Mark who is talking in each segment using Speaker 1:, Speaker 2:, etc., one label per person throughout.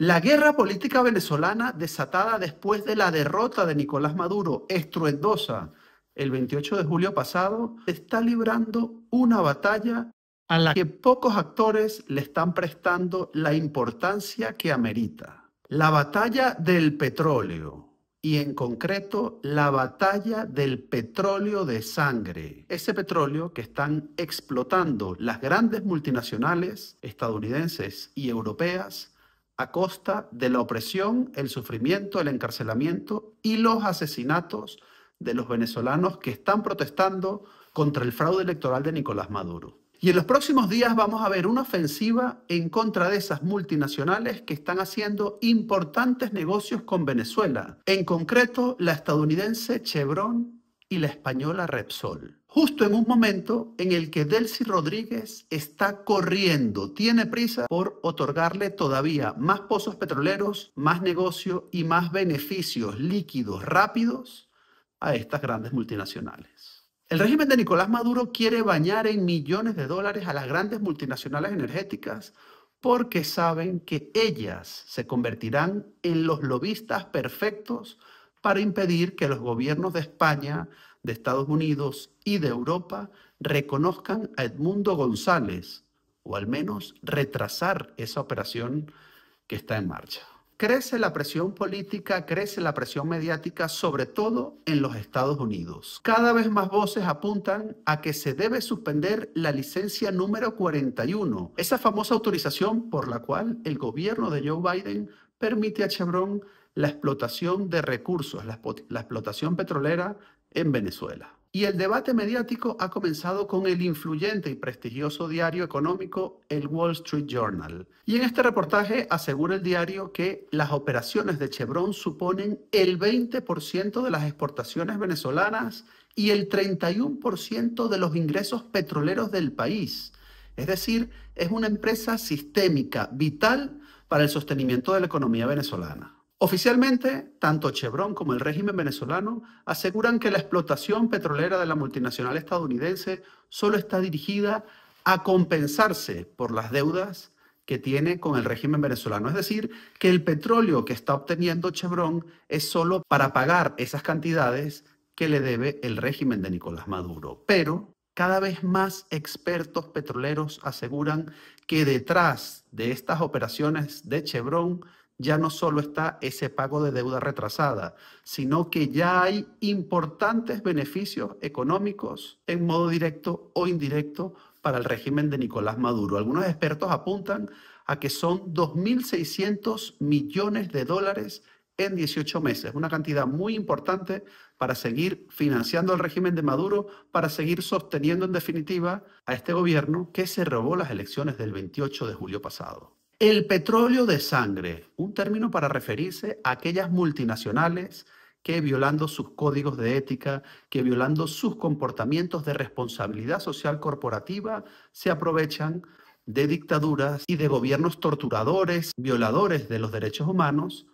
Speaker 1: La guerra política venezolana desatada después de la derrota de Nicolás Maduro, estruendosa, el 28 de julio pasado, está librando una batalla a la que pocos actores le están prestando la importancia que amerita. La batalla del petróleo y en concreto la batalla del petróleo de sangre. Ese petróleo que están explotando las grandes multinacionales estadounidenses y europeas a costa de la opresión, el sufrimiento, el encarcelamiento y los asesinatos de los venezolanos que están protestando contra el fraude electoral de Nicolás Maduro. Y en los próximos días vamos a ver una ofensiva en contra de esas multinacionales que están haciendo importantes negocios con Venezuela, en concreto la estadounidense Chevron y la española Repsol justo en un momento en el que Delcy Rodríguez está corriendo, tiene prisa por otorgarle todavía más pozos petroleros, más negocio y más beneficios líquidos rápidos a estas grandes multinacionales. El régimen de Nicolás Maduro quiere bañar en millones de dólares a las grandes multinacionales energéticas porque saben que ellas se convertirán en los lobistas perfectos para impedir que los gobiernos de España, de Estados Unidos y de Europa reconozcan a Edmundo González, o al menos retrasar esa operación que está en marcha. Crece la presión política, crece la presión mediática, sobre todo en los Estados Unidos. Cada vez más voces apuntan a que se debe suspender la licencia número 41, esa famosa autorización por la cual el gobierno de Joe Biden permite a Chevron la explotación de recursos, la, explotación petrolera en Venezuela. Y el debate mediático ha comenzado con el influyente y prestigioso diario económico El Wall Street Journal. Y en este reportaje asegura el diario que las operaciones de Chevron suponen el 20% de las exportaciones venezolanas y el 31% de los ingresos petroleros del país. Es decir, es una empresa sistémica, vital para el sostenimiento de la economía venezolana. Oficialmente, tanto Chevron como el régimen venezolano aseguran que la explotación petrolera de la multinacional estadounidense solo está dirigida a compensarse por las deudas que tiene con el régimen venezolano. Es decir, que el petróleo que está obteniendo Chevron es solo para pagar esas cantidades que le debe el régimen de Nicolás Maduro. Pero cada vez más expertos petroleros aseguran que detrás de estas operaciones de Chevron ya no solo está ese pago de deuda retrasada, sino que ya hay importantes beneficios económicos en modo directo o indirecto para el régimen de Nicolás Maduro. Algunos expertos apuntan a que son 2.600 millones de dólares en 18 meses, una cantidad muy importante para seguir financiando al régimen de Maduro, para seguir sosteniendo en definitiva a este gobierno que se robó las elecciones del 28 de julio pasado. El petróleo de sangre, un término para referirse a aquellas multinacionales que violando sus códigos de ética, que violando sus comportamientos de responsabilidad social corporativa, se aprovechan de dictaduras y de gobiernos torturadores, violadores de los derechos humanos,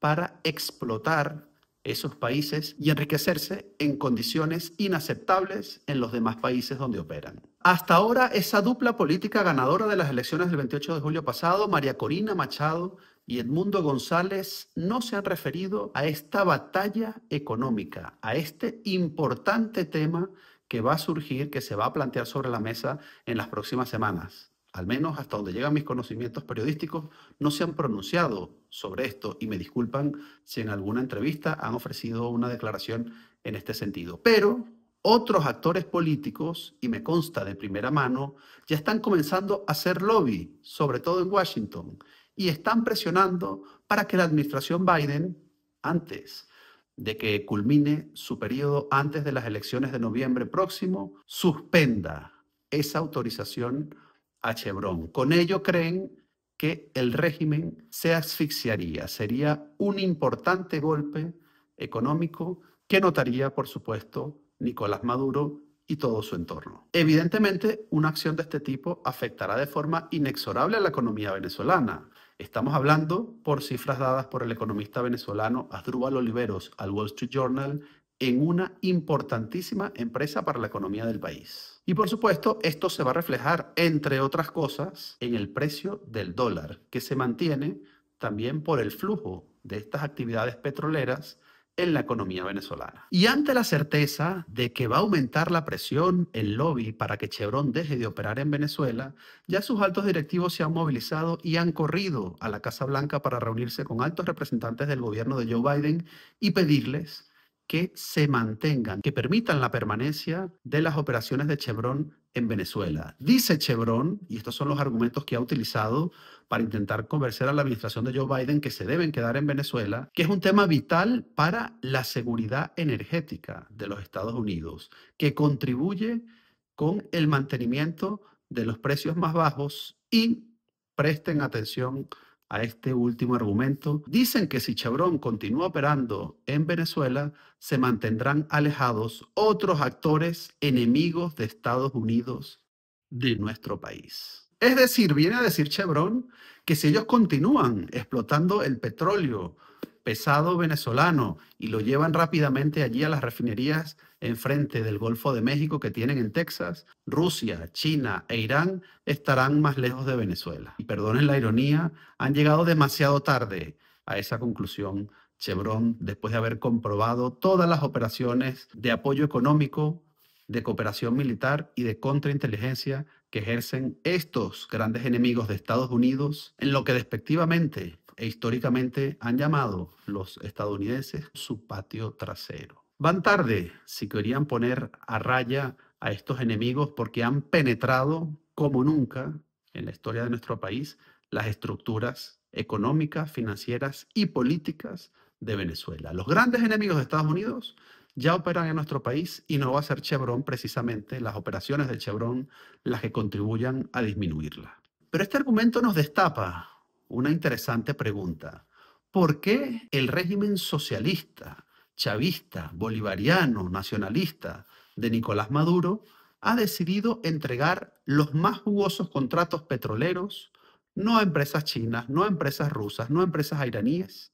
Speaker 1: para explotar esos países y enriquecerse en condiciones inaceptables en los demás países donde operan. Hasta ahora, esa dupla política ganadora de las elecciones del 28 de julio pasado, María Corina Machado y Edmundo González, no se han referido a esta batalla económica, a este importante tema que va a surgir, que se va a plantear sobre la mesa en las próximas semanas. Al menos hasta donde llegan mis conocimientos periodísticos, no se han pronunciado sobre esto y me disculpan si en alguna entrevista han ofrecido una declaración en este sentido. Pero otros actores políticos, y me consta de primera mano, ya están comenzando a hacer lobby, sobre todo en Washington, y están presionando para que la administración Biden, antes de que culmine su periodo antes de las elecciones de noviembre próximo, suspenda esa autorización a Chevron. Con ello creen que el régimen se asfixiaría. Sería un importante golpe económico que notaría, por supuesto, Nicolás Maduro y todo su entorno. Evidentemente, una acción de este tipo afectará de forma inexorable a la economía venezolana. Estamos hablando, por cifras dadas por el economista venezolano Asdrúbal Oliveros al Wall Street Journal, en una importantísima empresa para la economía del país. Y por supuesto, esto se va a reflejar, entre otras cosas, en el precio del dólar, que se mantiene también por el flujo de estas actividades petroleras en la economía venezolana. Y ante la certeza de que va a aumentar la presión, el lobby para que Chevron deje de operar en Venezuela, ya sus altos directivos se han movilizado y han corrido a la Casa Blanca para reunirse con altos representantes del gobierno de Joe Biden y pedirles que se mantengan, que permitan la permanencia de las operaciones de Chevron en Venezuela. Dice Chevron, y estos son los argumentos que ha utilizado para intentar convencer a la administración de Joe Biden que se deben quedar en Venezuela, que es un tema vital para la seguridad energética de los Estados Unidos, que contribuye con el mantenimiento de los precios más bajos y presten atención a este último argumento, dicen que si Chevron continúa operando en Venezuela, se mantendrán alejados otros actores enemigos de Estados Unidos de nuestro país. Es decir, viene a decir Chevron que si ellos continúan explotando el petróleo pesado venezolano y lo llevan rápidamente allí a las refinerías enfrente del Golfo de México que tienen en Texas, Rusia, China e Irán estarán más lejos de Venezuela. Y perdonen la ironía, han llegado demasiado tarde a esa conclusión Chevron después de haber comprobado todas las operaciones de apoyo económico, de cooperación militar y de contrainteligencia que ejercen estos grandes enemigos de Estados Unidos en lo que despectivamente e históricamente han llamado los estadounidenses su patio trasero. Van tarde si querían poner a raya a estos enemigos porque han penetrado como nunca en la historia de nuestro país las estructuras económicas, financieras y políticas de Venezuela. Los grandes enemigos de Estados Unidos ya operan en nuestro país y no va a ser Chevron precisamente, las operaciones de Chevron, las que contribuyan a disminuirla. Pero este argumento nos destapa una interesante pregunta. ¿Por qué el régimen socialista, chavista, bolivariano, nacionalista de Nicolás Maduro ha decidido entregar los más jugosos contratos petroleros no a empresas chinas, no a empresas rusas, no a empresas iraníes,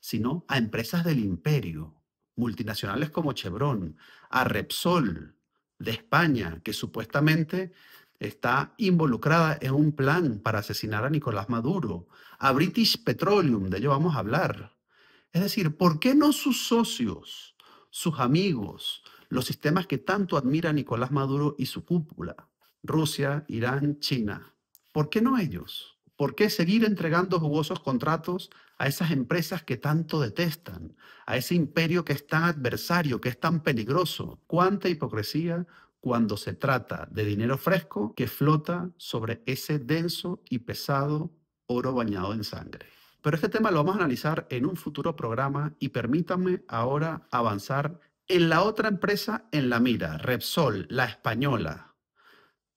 Speaker 1: sino a empresas del imperio, multinacionales como Chevron, a Repsol de España, que supuestamente está involucrada en un plan para asesinar a Nicolás Maduro, a British Petroleum, de ello vamos a hablar. Es decir, ¿por qué no sus socios, sus amigos, los sistemas que tanto admira Nicolás Maduro y su cúpula, Rusia, Irán, China? ¿Por qué no ellos? ¿Por qué seguir entregando jugosos contratos a esas empresas que tanto detestan, a ese imperio que es tan adversario, que es tan peligroso? ¿Cuánta hipocresía, cuando se trata de dinero fresco que flota sobre ese denso y pesado oro bañado en sangre. Pero este tema lo vamos a analizar en un futuro programa y permítanme ahora avanzar en la otra empresa en la mira, Repsol, la española,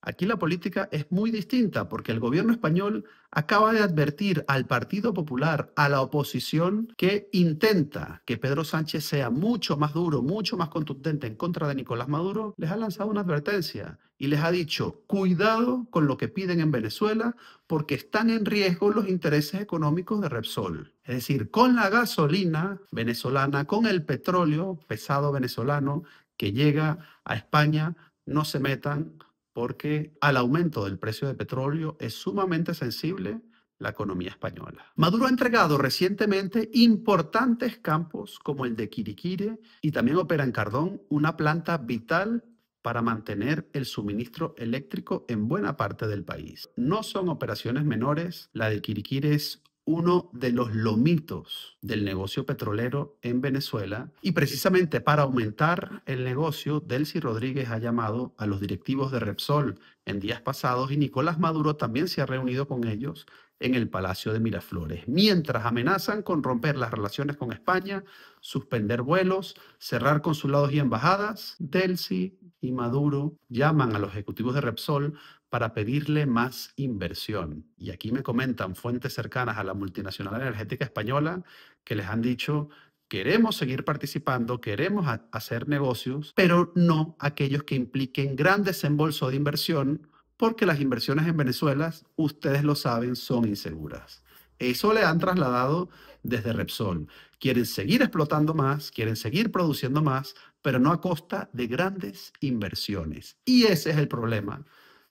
Speaker 1: Aquí la política es muy distinta porque el gobierno español acaba de advertir al Partido Popular, a la oposición, que intenta que Pedro Sánchez sea mucho más duro, mucho más contundente en contra de Nicolás Maduro. Les ha lanzado una advertencia y les ha dicho, cuidado con lo que piden en Venezuela porque están en riesgo los intereses económicos de Repsol. Es decir, con la gasolina venezolana, con el petróleo pesado venezolano que llega a España, no se metan porque al aumento del precio de petróleo es sumamente sensible la economía española. Maduro ha entregado recientemente importantes campos como el de Quiriquire y también opera en Cardón una planta vital para mantener el suministro eléctrico en buena parte del país. No son operaciones menores, la de Quiriquire es uno de los lomitos del negocio petrolero en Venezuela y precisamente para aumentar el negocio, Delcy Rodríguez ha llamado a los directivos de Repsol en días pasados y Nicolás Maduro también se ha reunido con ellos en el Palacio de Miraflores, mientras amenazan con romper las relaciones con España, suspender vuelos, cerrar consulados y embajadas. Delcy y Maduro llaman a los ejecutivos de Repsol para pedirle más inversión. Y aquí me comentan fuentes cercanas a la multinacional energética española que les han dicho, queremos seguir participando, queremos hacer negocios, pero no aquellos que impliquen gran desembolso de inversión, porque las inversiones en Venezuela, ustedes lo saben, son inseguras. Eso le han trasladado desde Repsol. Quieren seguir explotando más, quieren seguir produciendo más, pero no a costa de grandes inversiones. Y ese es el problema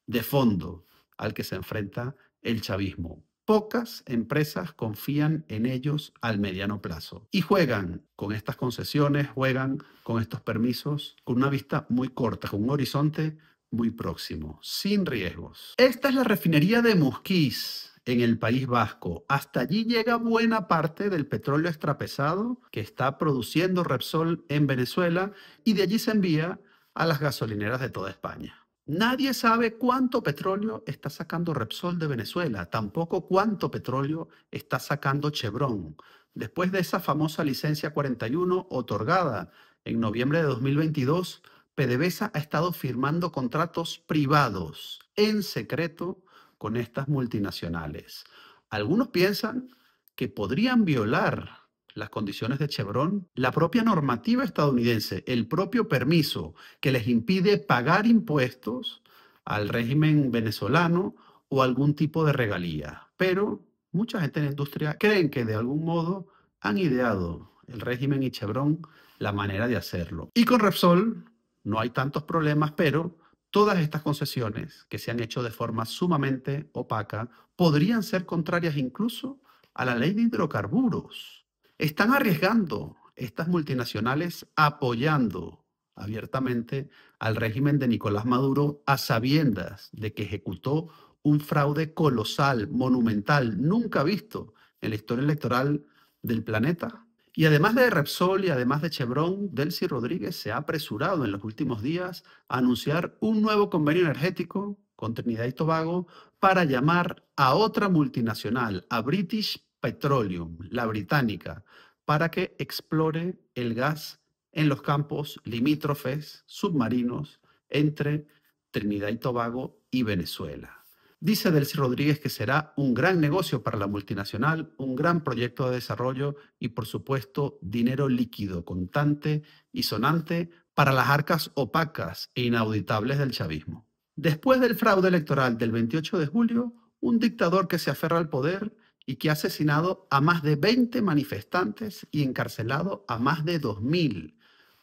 Speaker 1: de fondo al que se enfrenta el chavismo. Pocas empresas confían en ellos al mediano plazo y juegan con estas concesiones, juegan con estos permisos con una vista muy corta, con un horizonte muy próximo, sin riesgos. Esta es la refinería de Mosquís en el País Vasco. Hasta allí llega buena parte del petróleo extrapesado que está produciendo Repsol en Venezuela y de allí se envía a las gasolineras de toda España. Nadie sabe cuánto petróleo está sacando Repsol de Venezuela, tampoco cuánto petróleo está sacando Chevron. Después de esa famosa licencia 41 otorgada en noviembre de 2022, PDVSA ha estado firmando contratos privados en secreto con estas multinacionales. Algunos piensan que podrían violar las condiciones de Chevron, la propia normativa estadounidense, el propio permiso que les impide pagar impuestos al régimen venezolano o algún tipo de regalía. Pero mucha gente en la industria creen que de algún modo han ideado el régimen y Chevron la manera de hacerlo. Y con Repsol no hay tantos problemas, pero todas estas concesiones que se han hecho de forma sumamente opaca podrían ser contrarias incluso a la ley de hidrocarburos están arriesgando estas multinacionales apoyando abiertamente al régimen de Nicolás Maduro a sabiendas de que ejecutó un fraude colosal, monumental, nunca visto en la historia electoral del planeta. Y además de Repsol y además de Chevron, Delcy Rodríguez se ha apresurado en los últimos días a anunciar un nuevo convenio energético con Trinidad y Tobago para llamar a otra multinacional, a British Petroleum, la británica, para que explore el gas en los campos limítrofes submarinos entre Trinidad y Tobago y Venezuela. Dice Delcy Rodríguez que será un gran negocio para la multinacional, un gran proyecto de desarrollo y, por supuesto, dinero líquido, contante y sonante para las arcas opacas e inauditables del chavismo. Después del fraude electoral del 28 de julio, un dictador que se aferra al poder y que ha asesinado a más de 20 manifestantes y encarcelado a más de 2.000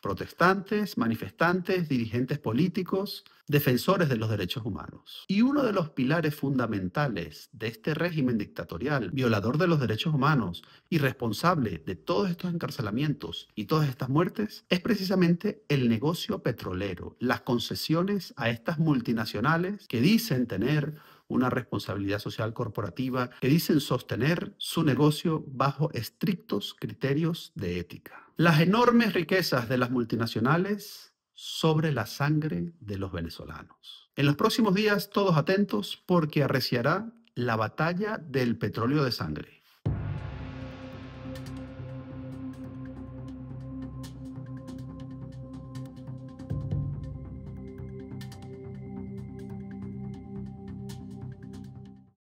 Speaker 1: protestantes, manifestantes, dirigentes políticos, defensores de los derechos humanos. Y uno de los pilares fundamentales de este régimen dictatorial, violador de los derechos humanos y responsable de todos estos encarcelamientos y todas estas muertes, es precisamente el negocio petrolero, las concesiones a estas multinacionales que dicen tener una responsabilidad social corporativa que dicen sostener su negocio bajo estrictos criterios de ética. Las enormes riquezas de las multinacionales sobre la sangre de los venezolanos. En los próximos días, todos atentos porque arreciará la batalla del petróleo de sangre.